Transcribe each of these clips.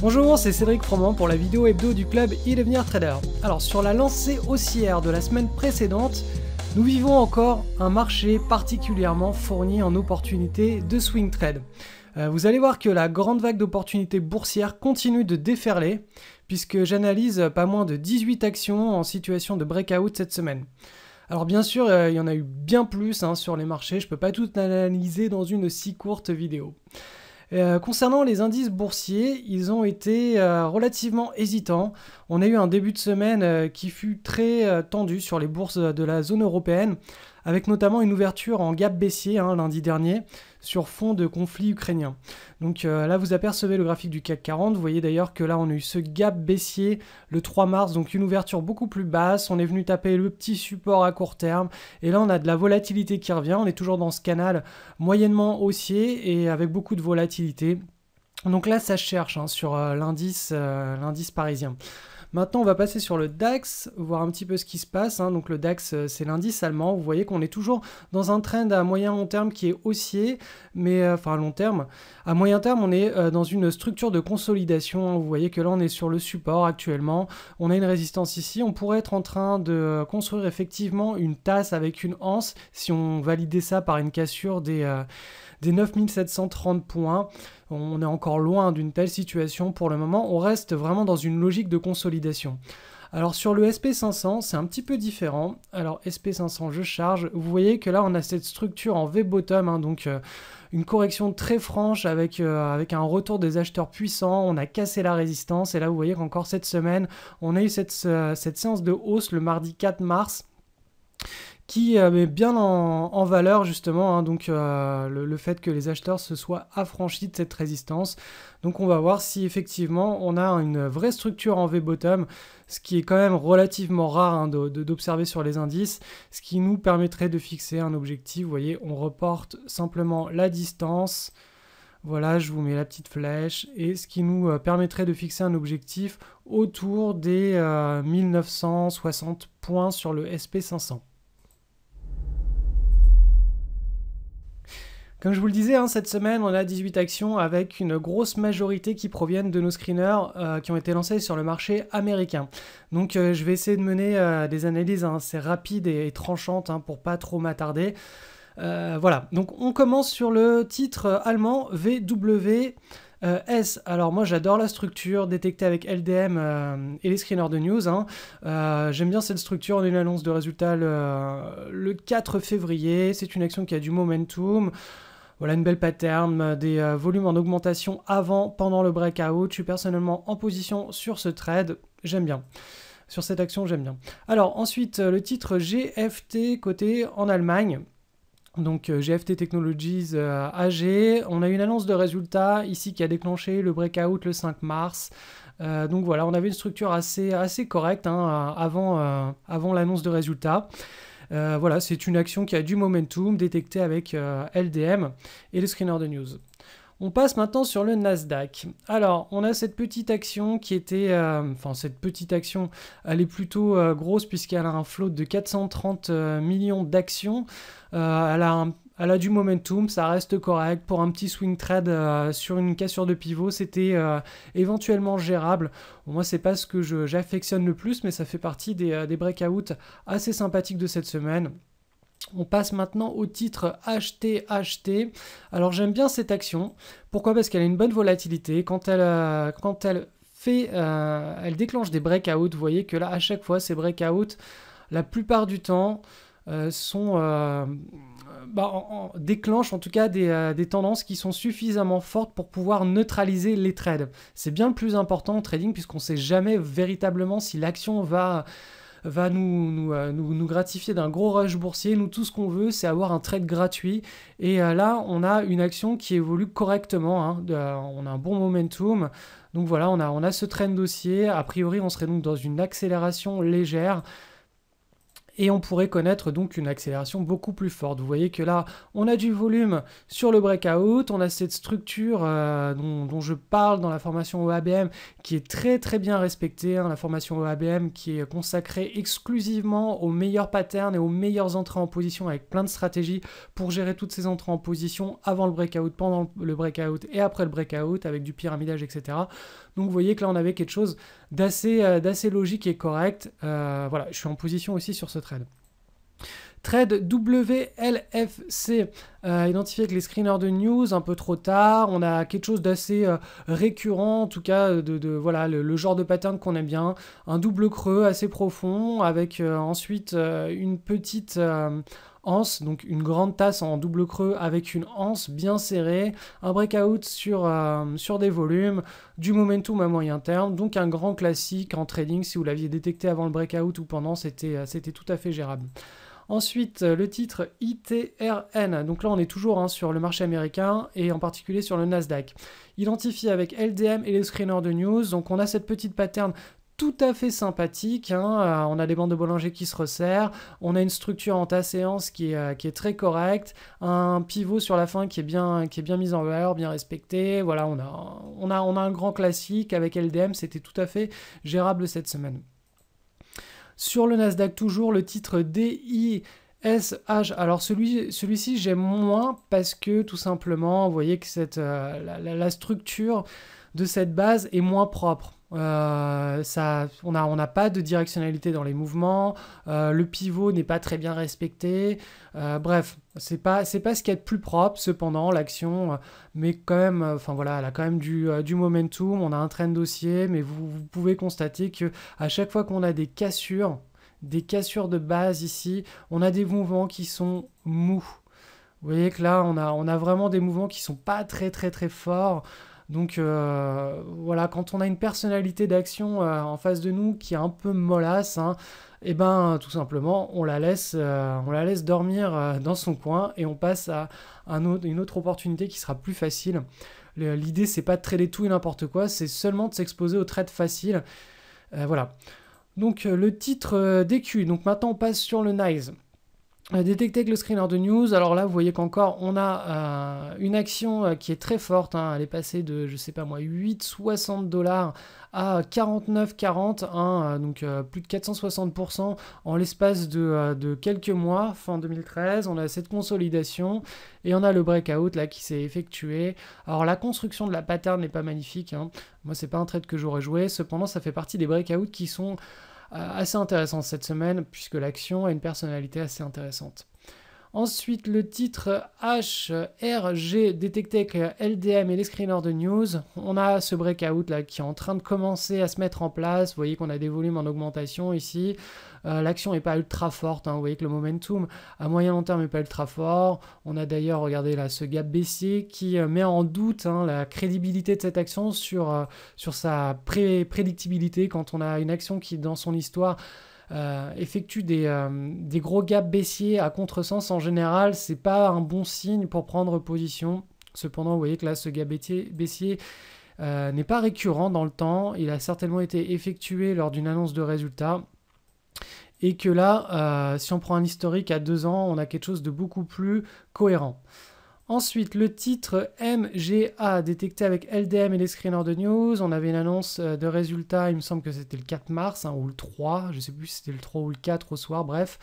Bonjour, c'est Cédric Froment pour la vidéo hebdo du club Il devenir trader. Alors sur la lancée haussière de la semaine précédente, nous vivons encore un marché particulièrement fourni en opportunités de swing trade. Euh, vous allez voir que la grande vague d'opportunités boursières continue de déferler, puisque j'analyse pas moins de 18 actions en situation de breakout cette semaine. Alors bien sûr, euh, il y en a eu bien plus hein, sur les marchés, je ne peux pas tout analyser dans une si courte vidéo. Euh, concernant les indices boursiers, ils ont été euh, relativement hésitants. On a eu un début de semaine euh, qui fut très tendu sur les bourses de la zone européenne avec notamment une ouverture en gap baissier hein, lundi dernier sur fond de conflit ukrainien. Donc euh, là, vous apercevez le graphique du CAC 40. Vous voyez d'ailleurs que là, on a eu ce gap baissier le 3 mars, donc une ouverture beaucoup plus basse. On est venu taper le petit support à court terme. Et là, on a de la volatilité qui revient. On est toujours dans ce canal moyennement haussier et avec beaucoup de volatilité. Donc là, ça cherche hein, sur euh, euh, l'indice parisien. Maintenant, on va passer sur le DAX, voir un petit peu ce qui se passe. Hein. Donc le DAX, euh, c'est l'indice allemand. Vous voyez qu'on est toujours dans un trend à moyen long terme qui est haussier, mais euh, enfin à long terme. À moyen terme, on est euh, dans une structure de consolidation. Hein. Vous voyez que là, on est sur le support actuellement. On a une résistance ici. On pourrait être en train de construire effectivement une tasse avec une anse si on validait ça par une cassure des, des 9730 points. On est encore loin d'une telle situation pour le moment. On reste vraiment dans une logique de consolidation. Alors sur le SP500, c'est un petit peu différent. Alors SP500, je charge. Vous voyez que là, on a cette structure en V-bottom, hein, donc euh, une correction très franche avec, euh, avec un retour des acheteurs puissants. On a cassé la résistance et là, vous voyez qu'encore cette semaine, on a eu cette euh, séance de hausse le mardi 4 mars qui euh, met bien en, valeur justement hein, donc, euh, le, fait que les acheteurs se soient affranchis de cette résistance. Donc on va voir si effectivement on a une vraie structure en V-bottom, ce qui est quand même relativement rare hein, d'observer sur les indices, ce qui nous permettrait de fixer un objectif. Vous voyez, on reporte simplement la distance. Voilà, je vous mets la petite flèche et ce qui nous euh, permettrait de fixer un objectif autour des 1960 points sur le SP500. Comme je vous le disais, hein, cette semaine, on a 18 actions avec une grosse majorité qui proviennent de nos screeners euh, qui ont été lancés sur le marché américain. Donc euh, je vais essayer de mener euh, des analyses hein, assez rapides et, tranchantes hein, pour pas trop m'attarder. voilà, donc on commence sur le titre allemand VWS. alors moi j'adore la structure détectée avec LDM et les screeners de news. J'aime bien cette structure, on a une annonce de résultats le 4 février, c'est une action qui a du momentum. Voilà une belle pattern, euh, des euh, volumes en augmentation avant, pendant le breakout. Je suis personnellement en position sur ce trade, j'aime bien. Sur cette action, j'aime bien. Alors ensuite, euh, le titre GFT côté en Allemagne. Donc GFT Technologies AG, on a une annonce de résultats ici qui a déclenché le breakout le 5 mars. donc voilà, on avait une structure assez, assez correcte hein, avant, avant l'annonce de résultats. Euh, voilà, c'est une action qui a du momentum détectée avec euh, LDM et le screener de news. On passe maintenant sur le Nasdaq. Alors, on a cette petite action qui était, euh, enfin cette petite action, elle est plutôt grosse puisqu'elle a un flot de 430 millions d'actions. elle a un, elle a du momentum, ça reste correct. Pour un petit swing trade euh, sur une cassure de pivot, c'était euh, éventuellement gérable. Moi, c'est pas ce que j'affectionne le plus, mais ça fait partie euh, des, breakouts assez sympathiques de cette semaine. On passe maintenant au titre HTHT. Alors j'aime bien cette action. Pourquoi Parce qu'elle a une bonne volatilité. Quand elle, quand elle fait, elle déclenche des breakouts. Vous voyez que là, à chaque fois, ces breakouts, la plupart du temps, sont, bah, en, déclenche en tout cas euh, des, tendances qui sont suffisamment fortes pour pouvoir neutraliser les trades. C'est bien le plus important en trading puisqu'on ne sait jamais véritablement si l'action va va euh, nous, gratifier d'un gros rush boursier. Nous, tout ce qu'on veut, c'est avoir un trade gratuit. Et euh, là, on a une action qui évolue correctement. Hein. on a un bon momentum. Donc voilà, on a, on a ce trend dossier. A priori, on serait donc dans une accélération légère et on pourrait connaître donc une accélération beaucoup plus forte. Vous voyez que là, on a du volume sur le breakout, on a cette structure euh, dont, je parle dans la formation OABM qui est très très bien respectée, hein, la formation OABM qui est consacrée exclusivement aux meilleurs patterns et aux meilleures entrées en position avec plein de stratégies pour gérer toutes ces entrées en position avant le breakout, pendant le breakout et après le breakout avec du pyramidage, etc. Donc vous voyez que là on avait quelque chose d'assez euh, logique et correct. Euh, voilà, je suis en position aussi sur ce trade. Trade WLFC, euh, identifié avec les screeners de news un peu trop tard. On a quelque chose d'assez récurrent, en tout cas, de, voilà le, genre de pattern qu'on aime bien. Un double creux assez profond, avec ensuite une petite, anse, donc une grande tasse en double creux avec une anse bien serrée, un breakout sur, euh, sur des volumes, du momentum à moyen terme, donc un grand classique en trading, si vous l'aviez détecté avant le breakout ou pendant, c'était euh, tout à fait gérable. Ensuite, euh, le titre ITRN. Donc là, on est toujours hein, sur le marché américain et en particulier sur le Nasdaq. Identifié avec LDM et les screeners de news. Donc on a cette petite pattern tout à fait sympathique. Hein. Euh, on a des bandes de boulanger qui se resserrent, on a une structure en ta séance qui est, euh, qui est très correcte, un pivot sur la fin qui est bien, qui est bien mis en valeur, bien respecté. Voilà, on a, on a, on a un grand classique avec LDM, c'était tout à fait gérable cette semaine. Sur le Nasdaq, toujours le titre DISH, alors celui-ci j'aime moins parce que tout simplement, vous voyez que cette, euh, la, structure de cette base est moins propre. Euh, on n'a a pas de directionnalité dans les mouvements, euh, le pivot n'est pas très bien respecté. Euh, bref, c'est pas, c'est pas ce qui est plus propre, cependant, l'action, mais quand même, enfin voilà, elle a quand même du, du momentum, on a un train de dossier, mais vous, vous pouvez constater que à chaque fois qu'on a des cassures, des cassures de base ici, on a des mouvements qui sont mous. Vous voyez que là, on a, on a vraiment des mouvements qui sont pas très très très forts. Donc euh, voilà, quand on a une personnalité d'action euh, en face de nous qui est un peu mollasse, et hein, eh ben tout simplement on la laisse, euh, on la laisse dormir dans son coin et on passe à une autre opportunité qui sera plus facile. L'idée c'est pas de trader tout et n'importe quoi, c'est seulement de s'exposer aux trades faciles. voilà. Donc le titre d'écu Donc maintenant on passe sur le Nice. Euh, détecter avec le screener de news, alors là vous voyez qu'encore on a euh, une action euh, qui est très forte, hein. elle est passée de je sais pas moi 8,60 dollars à 49,40, hein, donc plus de 460% en l'espace de, quelques mois, fin 2013, on a cette consolidation et on a le breakout là qui s'est effectué. Alors la construction de la pattern n'est pas magnifique, hein. moi c'est pas un trade que j'aurais joué, cependant ça fait partie des breakouts qui sont euh, assez intéressant cette semaine, puisque l'action a une personnalité assez intéressante. Ensuite, le titre HRG détecté avec LDM et les screeners de news. On a ce breakout là qui est en train de commencer à se mettre en place. Vous voyez qu'on a des volumes en augmentation ici. Euh, l'action n'est pas ultra forte. Hein. Vous voyez que le momentum à moyen long terme n'est pas ultra fort. On a d'ailleurs, regardez là, ce gap baissier qui euh, met en doute hein, la crédibilité de cette action sur, euh, sur sa pré prédictibilité quand on a une action qui, dans son histoire, euh, effectue euh, des, gros gaps baissiers à contresens en général, c'est pas un bon signe pour prendre position. Cependant, vous voyez que là, ce gap baissier euh, n'est pas récurrent dans le temps. Il a certainement été effectué lors d'une annonce de résultats Et que là, si on prend un historique à deux ans, on a quelque chose de beaucoup plus cohérent. Ensuite, le titre MGA détecté avec LDM et les screeners de news. On avait une annonce euh, de résultats, il me semble que c'était le 4 mars hein, ou le 3, je ne sais plus si c'était le 3 ou le 4 au soir, bref.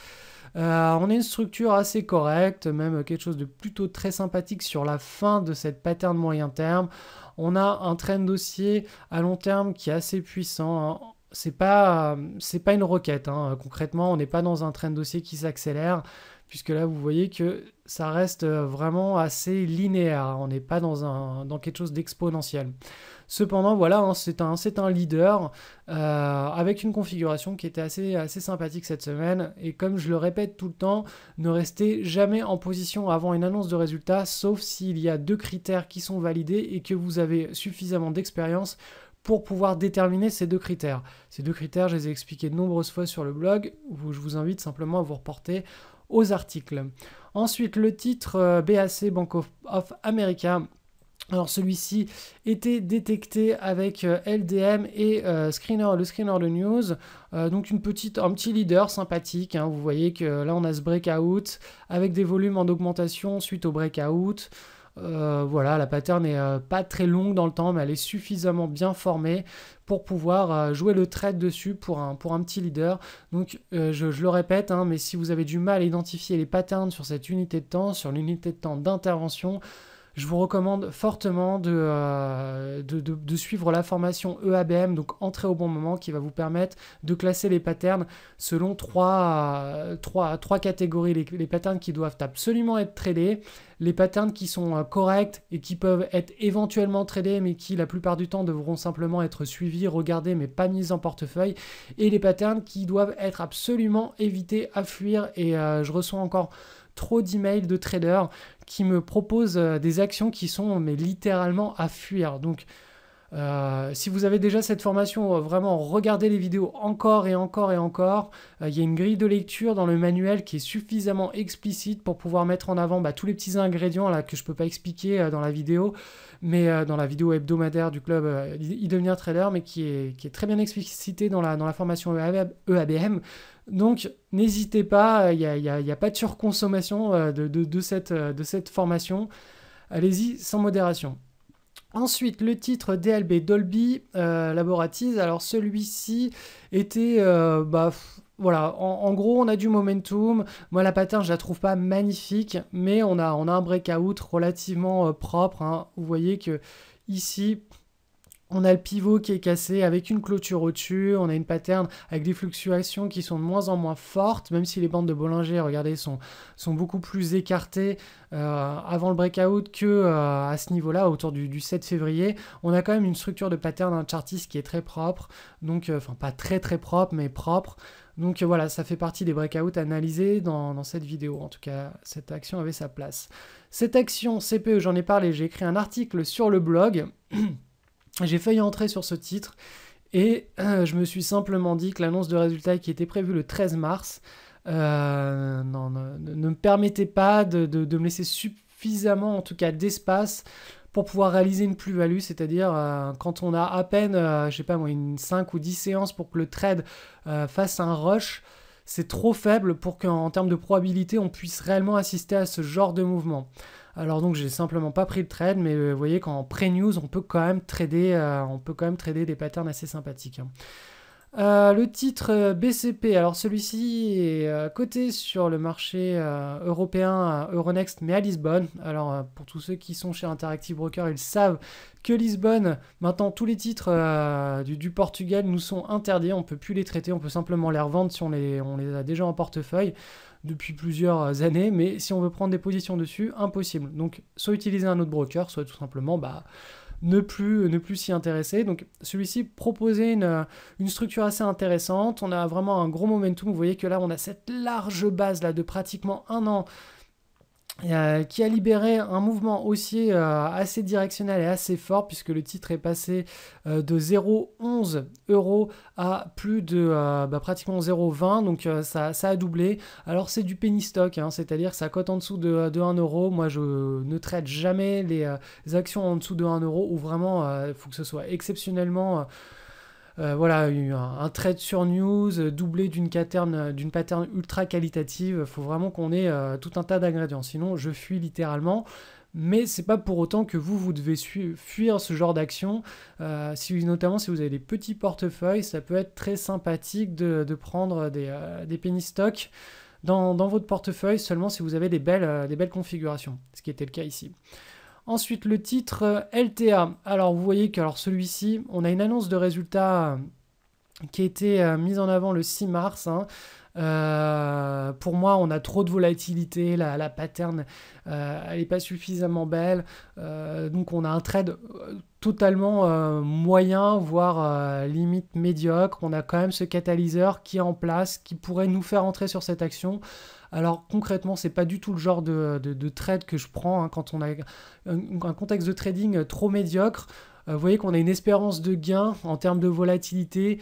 Euh, on a une structure assez correcte, même quelque chose de plutôt très sympathique sur la fin de cette pattern moyen terme. On a un de dossier à long terme qui est assez puissant. Hein. ce euh, c'est pas une requête, hein. concrètement on n'est pas dans un train de dossier qui s'accélère puisque là vous voyez que ça reste euh, vraiment assez linéaire, hein. on n'est pas dans, un, dans quelque chose d'exponentiel. Cependant, voilà, hein, c'est un, un, leader euh, avec une configuration qui était assez, assez sympathique cette semaine. Et comme je le répète tout le temps, ne restez jamais en position avant une annonce de résultat, sauf s'il y a deux critères qui sont validés et que vous avez suffisamment d'expérience pour pouvoir déterminer ces deux critères. Ces deux critères, je les ai expliqués de nombreuses fois sur le blog, où je vous invite simplement à vous reporter aux articles. Ensuite, le titre euh, BAC Bank of, America. Alors celui-ci était détecté avec euh, LDM et euh, screener, le screener de news. donc une petite, un petit leader sympathique. Hein. Vous voyez que là on a ce breakout avec des volumes en augmentation suite au breakout. Euh, voilà, la pattern n'est euh, pas très longue dans le temps, mais elle est suffisamment bien formée pour pouvoir euh, jouer le trade dessus pour un, pour un petit leader. Donc, je, le répète, hein, mais si vous avez du mal à identifier les patterns sur cette unité de temps, sur l'unité de temps d'intervention, je vous recommande fortement de, euh, de, suivre la formation EABM, donc entrer au bon moment, qui va vous permettre de classer les patterns selon trois, euh, trois catégories. Les, patterns qui doivent absolument être tradés, les patterns qui sont euh, corrects et qui peuvent être éventuellement tradés, mais qui la plupart du temps devront simplement être suivis, regardés, mais pas mis en portefeuille, et les patterns qui doivent être absolument évités à fuir. Et je reçois encore trop d'emails de traders qui me proposent euh, des actions qui sont mais littéralement à fuir. Donc euh, si vous avez déjà cette formation, euh, vraiment regardez les vidéos encore et encore et encore. Il y a une grille de lecture dans le manuel qui est suffisamment explicite pour pouvoir mettre en avant bah, tous les petits ingrédients là que je ne peux pas expliquer dans la vidéo, mais dans la vidéo hebdomadaire du club y devenir trader, mais qui est, qui est très bien explicité dans la, dans la formation EABM. E donc, n'hésitez pas, il euh, n'y a, pas de surconsommation euh, euh, de, cette, formation. Allez-y sans modération. Ensuite, le titre DLB Dolby euh, Alors, celui-ci était. Bah, voilà, en, gros, on a du momentum. Moi, la pattern, je la trouve pas magnifique, mais on a, on a un breakout relativement propre. Hein. Vous voyez que ici, on a le pivot qui est cassé avec une clôture au-dessus, on a une pattern avec des fluctuations qui sont de moins en moins fortes, même si les bandes de Bollinger, regardez, sont, sont beaucoup plus écartées euh, avant le breakout que euh, à ce niveau-là, autour du, 7 février. On a quand même une structure de pattern un chartiste qui est très propre, donc, euh, enfin pas très très propre, mais propre. Donc voilà, ça fait partie des breakouts analysés dans, dans, cette vidéo. En tout cas, cette action avait sa place. Cette action CPE, j'en ai parlé, j'ai écrit un article sur le blog. J'ai failli entrer sur ce titre et euh, je me suis simplement dit que l'annonce de résultat qui était prévue le 13 mars euh, ne, me permettait pas de, me laisser suffisamment, en tout cas, d'espace pour pouvoir réaliser une plus-value, c'est-à-dire euh, quand on a à peine, je pas une 5 ou 10 séances pour que le trade fasse un rush, c'est trop faible pour qu'en termes de probabilité, on puisse réellement assister à ce genre de mouvement. Alors donc j'ai simplement pas pris le trade, mais euh, vous voyez qu'en pré-news, on peut quand même trader, euh, on peut quand même trader des patterns assez sympathiques. Hein. Euh, le titre euh, BCP, alors celui-ci est euh, coté sur le marché européen Euronext, mais à Lisbonne. Alors pour tous ceux qui sont chez Interactive Broker, ils savent que Lisbonne, maintenant tous les titres du, Portugal nous sont interdits, on ne peut plus les traiter, on peut simplement les revendre si on les, on les a déjà en portefeuille depuis plusieurs années, mais si on veut prendre des positions dessus, impossible. Donc soit utiliser un autre broker, soit tout simplement bah, ne plus s'y intéresser. Donc celui-ci proposait euh, une, structure assez intéressante. On a vraiment un gros momentum. Vous voyez que là, on a cette large base là de pratiquement un an euh, qui a libéré un mouvement haussier euh, assez directionnel et assez fort puisque le titre est passé euh, de 0,11 euros à plus de bah, pratiquement 0,20 donc ça, a doublé alors c'est du penny stock hein, c'est-à-dire ça cote en dessous de, de 1 euro moi je ne traite jamais les, actions en dessous de 1 euro ou vraiment il faut que ce soit exceptionnellement euh, voilà, un, trade sur news euh, doublé d'une pattern, euh, d'une ultra qualitative. Il faut vraiment qu'on ait tout un tas d'ingrédients. Sinon, je fuis littéralement. Mais c'est pas pour autant que vous, vous devez fuir ce genre d'action. notamment si vous avez des petits portefeuilles, ça peut être très sympathique de, prendre des, des penny stocks dans, votre portefeuille seulement si vous avez des belles configurations, ce qui était le cas ici. Ensuite, le titre euh, LTA. Alors, vous voyez que celui-ci, on a une annonce de résultats euh, qui a été euh, mise en avant le 6 mars. Hein. Euh, pour moi, on a trop de volatilité, la, pattern, euh, elle n'est pas suffisamment belle. Euh, donc on a un trade totalement moyen, voire limite médiocre. On a quand même ce catalyseur qui est en place, qui pourrait nous faire entrer sur cette action. Alors concrètement, c'est pas du tout le genre de, trade que je prends hein, quand on a un, contexte de trading trop médiocre. vous voyez qu'on a une espérance de gain en termes de volatilité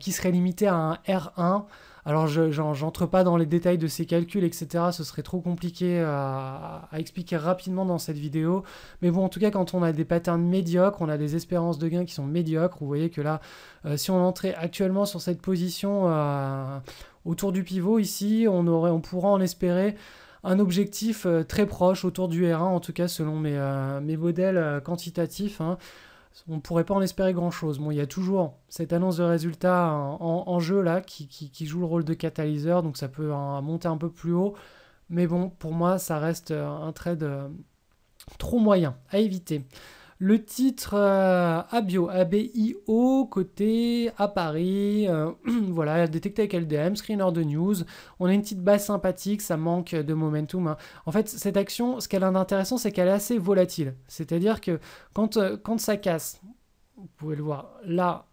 qui serait limitée à un R1. Alors, je pas dans les détails de ces calculs, etc. Ce serait trop compliqué à, expliquer rapidement dans cette vidéo. Mais bon, en tout cas, quand on a des patterns médiocres, on a des espérances de gains qui sont médiocres. Vous voyez que là, euh, si on entrait actuellement sur cette position euh, autour du pivot ici, on, aurait, on pourra en espérer un objectif euh, très proche autour du R1, en tout cas selon mes, modèles quantitatifs. Hein on ne pourrait pas en espérer grand-chose. Bon, il y a toujours cette annonce de résultat en, jeu là qui, joue le rôle de catalyseur, donc ça peut monter un peu plus haut. Mais bon, pour moi, ça reste un trade trop moyen à éviter. Le titre euh, Abio Abio, côté à Paris, euh, voilà, détecté avec LDM, screener de news. On a une petite base sympathique, ça manque de momentum. Hein. En fait, cette action, ce qu'elle a d'intéressant, c'est qu'elle est assez volatile. C'est-à-dire que quand, euh, quand ça casse, vous pouvez le voir là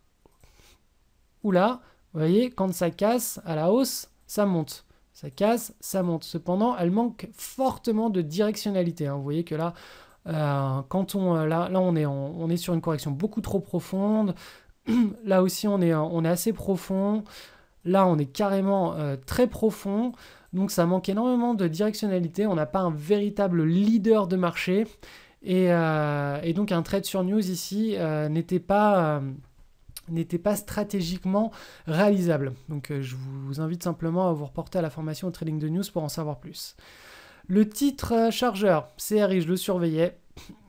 ou là, vous voyez, quand ça casse à la hausse, ça monte. Ça casse, ça monte. Cependant, elle manque fortement de directionnalité. Hein. Vous voyez que là, euh, quand on, euh, là, on, est on est sur une correction beaucoup trop profonde. Là aussi, euh, on est, assez profond. Là, on est carrément très profond. Donc, ça manque énormément de directionnalité. On n'a pas un véritable leader de marché. Et, donc, un trade sur news ici n'était pas stratégiquement réalisable. Donc je vous invite simplement à vous reporter à la formation au Trading de News pour en savoir plus. Le titre euh, chargeur, CRI, je le surveillais.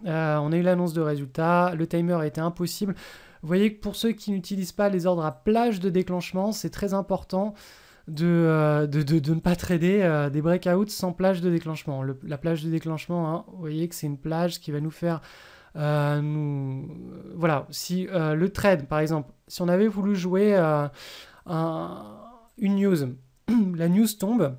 Euh, on a eu l'annonce de résultats, le timer était impossible. Vous voyez que pour ceux qui n'utilisent pas les ordres à plage de déclenchement, c'est très important de, euh, de, ne pas trader des breakouts sans plage de déclenchement. la plage de déclenchement, hein, vous voyez que c'est une plage qui va nous faire... nous... Voilà, si le trade, par exemple, si on avait voulu jouer une news, la news tombe,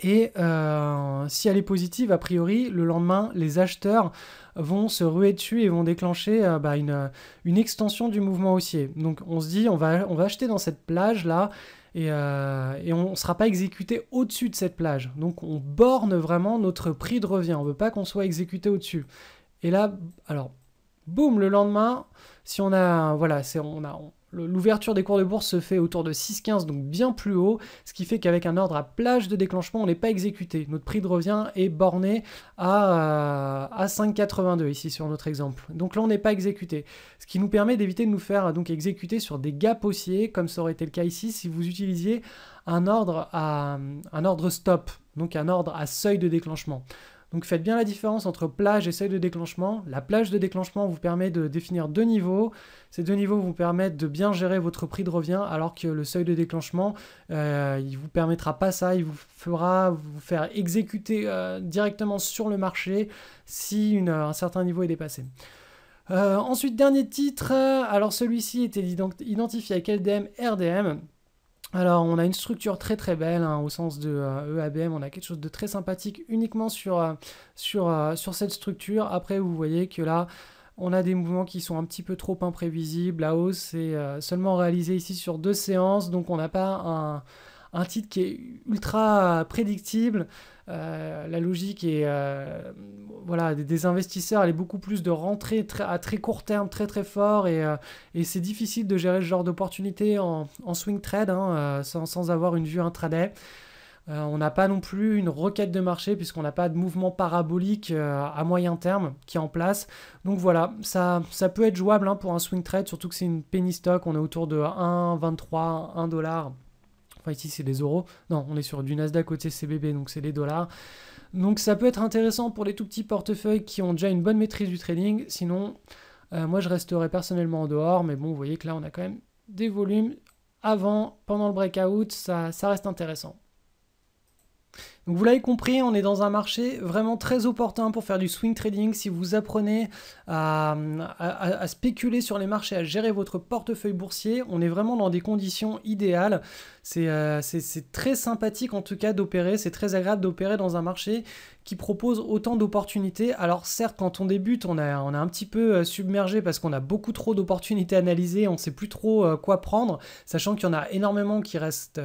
et euh, si elle est positive, a priori, le lendemain, les acheteurs vont se ruer dessus et vont déclencher euh, bah, une, une, extension du mouvement haussier. Donc on se dit, on va, on va acheter dans cette plage-là et, euh, on ne sera pas exécuté au-dessus de cette plage. Donc on borne vraiment notre prix de revient. On ne veut pas qu'on soit exécuté au-dessus. Et là, alors, boum, le lendemain, si on a, voilà, c'est, on a, L'ouverture des cours de bourse se fait autour de 6,15, donc bien plus haut, ce qui fait qu'avec un ordre à plage de déclenchement, on n'est pas exécuté. Notre prix de revient est borné à, euh, à 5,82 ici sur notre exemple. Donc là, on n'est pas exécuté. Ce qui nous permet d'éviter de nous faire donc exécuter sur des gaps haussiers, comme ça aurait été le cas ici si vous utilisiez un ordre, à, un ordre stop, donc un ordre à seuil de déclenchement. Donc faites bien la différence entre plage et seuil de déclenchement. La plage de déclenchement vous permet de définir deux niveaux. Ces deux niveaux vous permettent de bien gérer votre prix de revient, alors que le seuil de déclenchement, euh, il ne vous permettra pas ça. Il vous fera vous faire exécuter euh, directement sur le marché si un certain niveau est dépassé. Euh, ensuite, dernier titre. Alors celui-ci était identifié avec LDM, RDM. Alors, on a une structure très très belle hein, au sens de EABM. Euh, e on a quelque chose de très sympathique uniquement sur, euh, sur, euh, sur cette structure. Après, vous voyez que là, on a des mouvements qui sont un petit peu trop imprévisibles. La hausse est seulement réalisé ici sur deux séances, donc on n'a pas un un titre qui est ultra prédictible. Euh, la logique est, euh, voilà, des, investisseurs, elle est beaucoup plus de rentrée à très court terme, très très fort, euh, et, c'est difficile de gérer ce genre d'opportunité en, swing trade, hein, sans, avoir une vue intraday. on n'a pas non plus une requête de marché puisqu'on n'a pas de mouvement parabolique à moyen terme qui est en place. Donc voilà, ça, ça peut être jouable hein, pour un swing trade, surtout que c'est une penny stock, on est autour de 1,23, 1 dollar ici c'est des euros. Non, on est sur du Nasdaq côté CBB, donc c'est les dollars. Donc ça peut être intéressant pour les tout petits portefeuilles qui ont déjà une bonne maîtrise du trading. Sinon, euh, moi je resterai personnellement en dehors, mais bon, vous voyez que là on a quand même des volumes avant, pendant le breakout, ça, ça reste intéressant. Donc vous l'avez compris, on est dans un marché vraiment très opportun pour faire du swing trading. Si vous apprenez à, spéculer sur les marchés, à gérer votre portefeuille boursier, on est vraiment dans des conditions idéales. Euh, c'est très sympathique en tout cas d'opérer, c'est très agréable d'opérer dans un marché qui propose autant d'opportunités. Alors certes, quand on débute, on est un petit peu euh, submergé parce qu'on a beaucoup trop d'opportunités analysées. on ne sait plus trop euh, quoi prendre, sachant qu'il y en a énormément qui restent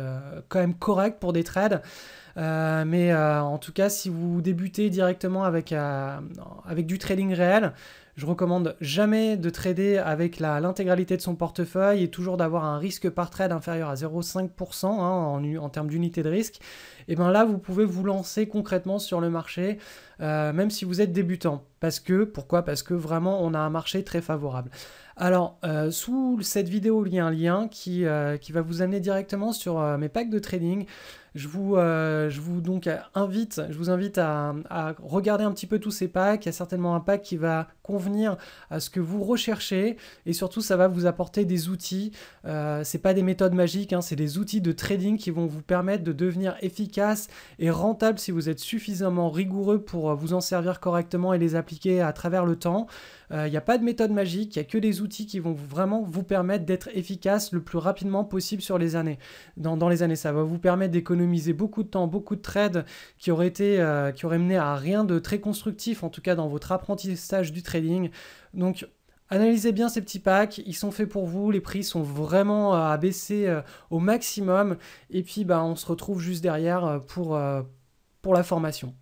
quand même corrects pour des trades. Euh, mais euh, en tout cas, si vous débutez directement avec, euh, avec du trading réel, je recommande jamais de trader avec l'intégralité de son portefeuille et toujours d'avoir un risque par trade inférieur à 0,5% hein, en, en, termes d'unité de risque. Et eh bien là, vous pouvez vous lancer concrètement sur le marché, même si vous êtes débutant. Parce que, pourquoi Parce que vraiment, on a un marché très favorable. Alors, sous cette vidéo, il y a un lien qui, qui va vous amener directement sur mes packs de trading. Je vous, euh, vous donc invite, je vous invite à, regarder un petit peu tous ces packs. Il y a certainement un pack qui va convenir à ce que vous recherchez et surtout ça va vous apporter des outils. Euh, c'est pas des méthodes magiques, hein, c'est des outils de trading qui vont vous permettre de devenir efficace et rentable si vous êtes suffisamment rigoureux pour vous en servir correctement et les appliquer à travers le temps. Il euh, n'y a pas de méthode magique, il n'y a que des outils qui vont vraiment vous permettre d'être efficace le plus rapidement possible sur les années. Dans, les années, ça va vous permettre d'économiser beaucoup de temps, beaucoup de trades euh, qui auraient, mené à rien de très constructif, en tout cas dans votre apprentissage du trading. Donc, Analysez bien ces petits packs, ils sont faits pour vous, les prix sont vraiment à euh, baisser au maximum, et puis bah, on se retrouve juste derrière pour la formation.